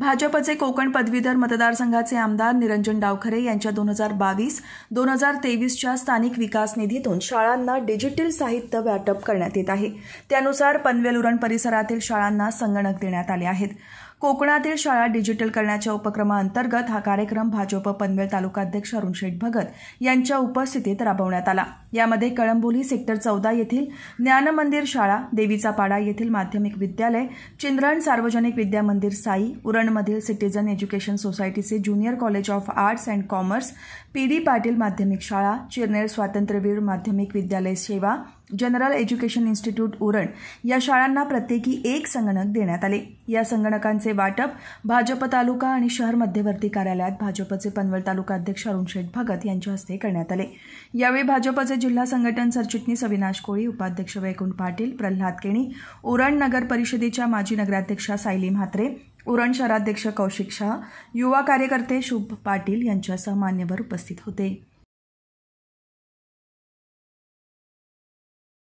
भाजपचे कोकण पदवीधर मतदारसंघाचे आमदार निरंजन डावखरे यांच्या दोन हजार बावीस दोन हजार तेवीसच्या स्थानिक विकास निधीतून शाळांना डिजिटल साहित्य वाटप करण्यात येत आहे त्यानुसार पनवेल उरण परिसरातील शाळांना संगणक देण्यात आले आहेत कोकणातील शाळा डिजिटल करण्याच्या उपक्रमाअंतर्गत हा कार्यक्रम भाजप पनवेल तालुकाध्यक्ष अरुण शेठ भगत यांच्या उपस्थितीत राबवण्यात आला यामध्ये कळंबोली सेक्टर चौदा येथील ज्ञानमंदिर शाळा देवीचा पाडा येथील माध्यमिक विद्यालय चिंद्रण सार्वजनिक विद्यामंदिर साई उरणमधील सिटीजन एज्युकेशन सोसायटीचे junior college of arts and commerce P D Patil माध्यमिक शाळा चिरनेर स्वातंत्र्यवीर माध्यमिक विद्यालय सेवा जनरल एज्युकेशन इन्स्टिट्यूट उरण या शाळांना प्रत्येकी एक संगणक देण्यात आले या संगणकांचे वाटप भाजप तालुका आणि शहर मध्यवर्ती कार्यालयात भाजपचे पनवेल तालुका अध्यक्ष अरुण शेठ भगत यांच्या हस्ते करण्यात आले यावेळी भाजपचे जिल्हा संघटन सरचिटणीस अविनाश कोळी उपाध्यक्ष वैकुंठ पाटील प्रल्हाद केणी उरण नगर परिषदेच्या माजी नगराध्यक्षा सायली म्हात्रे उरण शहराध्यक्ष कौशिक शाह युवा कार्यकर्ते शुभ पाटील यांच्यासह मान्यवर उपस्थित होते